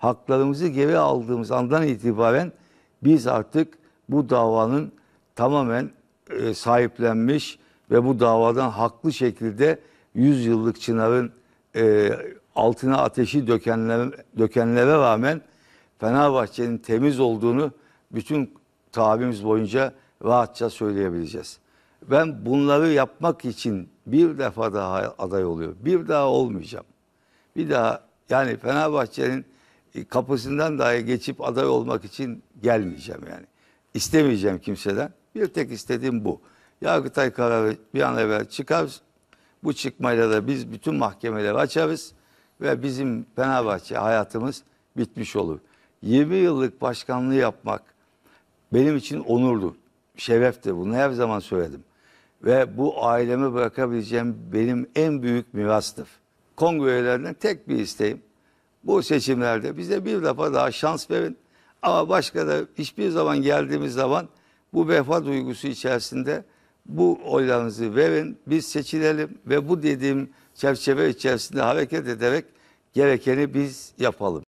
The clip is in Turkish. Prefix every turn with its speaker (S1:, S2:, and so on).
S1: haklarımızı geri aldığımız andan itibaren biz artık bu davanın tamamen e, sahiplenmiş ve bu davadan haklı şekilde 100 yıllık Çınar'ın e, altına ateşi dökenlere, dökenlere rağmen Fenerbahçe'nin temiz olduğunu bütün tabimiz boyunca rahatça söyleyebileceğiz. Ben bunları yapmak için bir defa daha aday oluyor. Bir daha olmayacağım. Bir daha yani Fenerbahçe'nin e, kapısından dahi geçip aday olmak için gelmeyeceğim yani. İstemeyeceğim kimseden. Bir tek istediğim bu. Yargıtay kararı bir an evvel çıkar. Bu çıkmayla da biz bütün mahkemeleri açarız ve bizim Fenerbahçe hayatımız bitmiş olur. 20 yıllık başkanlığı yapmak benim için onurdu, şerefti. Bunu her zaman söyledim. Ve bu aileme bırakabileceğim benim en büyük mirastır. Kongrelerinden tek bir isteğim bu seçimlerde bize bir defa daha şans verin. Ama başka da hiçbir zaman geldiğimiz zaman bu vefa duygusu içerisinde bu oylarınızı verin, biz seçilelim ve bu dediğim çerçeve içerisinde hareket ederek gerekeni biz yapalım.